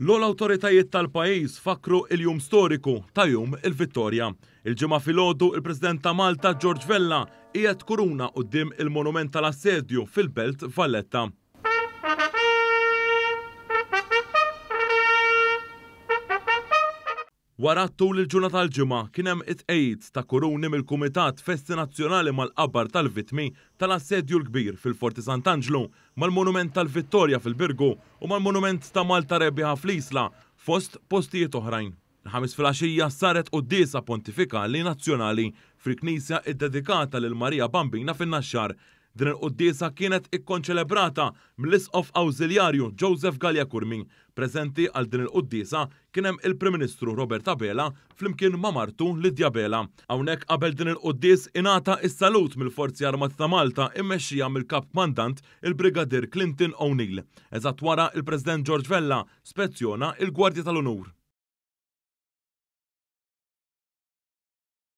L-ol autoritajiet tal-pajis fakru il-jum storiku ta' jum il-Vittorja. Il-ġimma fil-ħodu il-President ta' Malta George Vella qiegħed kuruna dim il-monument tal-assedju fil-Belt Valletta. Wara tul il-ġuna tal-ġimgħa kien hemm it ejt ta' kuruni mill-Kumitat Festi Nazzjonali mal-Qabar tal-Vitmi tal-Assedju l-Kbir fil-Forti Sant'Angelo, mal-Monument tal-Vittorja fil-Birgu u mal-Monument ta' Malta Rebbieħa fl-Isla fost postijiet oħrajn. L-ħamis fil-axija saret qoddisa pontifikali nazzjonali fil-Knisja id-dedikata lil Marija Bambina fin-naxxar Din il-qoddisa kienet ikkonċelebrata mill-isqof awżiljarju Joseph Gallia Kurmi. Prezenti għal din il-qoddisa kienem il-Prim Ministru Robert Abela flimkien ma' martu Lidja Bela. Hawnhekk qabel din il-qoddis inata is-salut mill-Forzi Armat ta' Malta immexxija mill-Kap Mandant il-Brigadir Clinton O'Neill. Eżatt wara il-President George Vella spezzjona il-Gwardja tal-Unur.